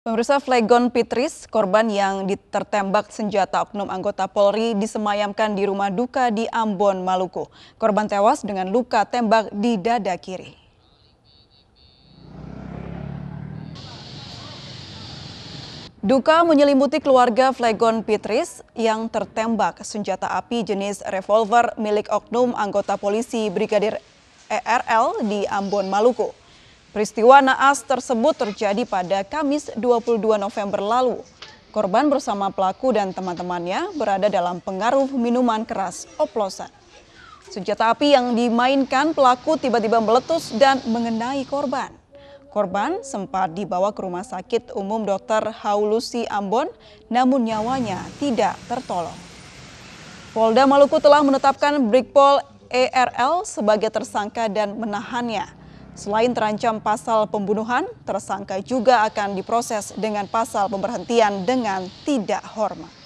Pemirsa Flegon Pitris, korban yang ditertembak senjata oknum anggota Polri disemayamkan di rumah duka di Ambon, Maluku. Korban tewas dengan luka tembak di dada kiri. Duka menyelimuti keluarga Flegon Pitris yang tertembak senjata api jenis revolver milik oknum anggota polisi Brigadir ERL di Ambon, Maluku. Peristiwa naas tersebut terjadi pada Kamis 22 November lalu. Korban bersama pelaku dan teman-temannya berada dalam pengaruh minuman keras oplosan. Senjata api yang dimainkan pelaku tiba-tiba meletus dan mengenai korban. Korban sempat dibawa ke rumah sakit umum Dr. Haulusi Ambon, namun nyawanya tidak tertolong. Polda Maluku telah menetapkan Brigpol ERL sebagai tersangka dan menahannya. Selain terancam pasal pembunuhan, tersangka juga akan diproses dengan pasal pemberhentian dengan tidak hormat.